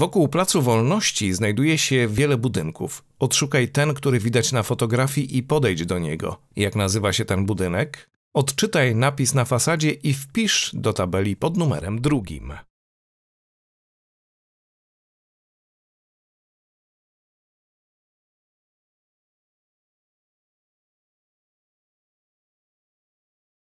Wokół Placu Wolności znajduje się wiele budynków. Odszukaj ten, który widać na fotografii i podejdź do niego. Jak nazywa się ten budynek? Odczytaj napis na fasadzie i wpisz do tabeli pod numerem drugim.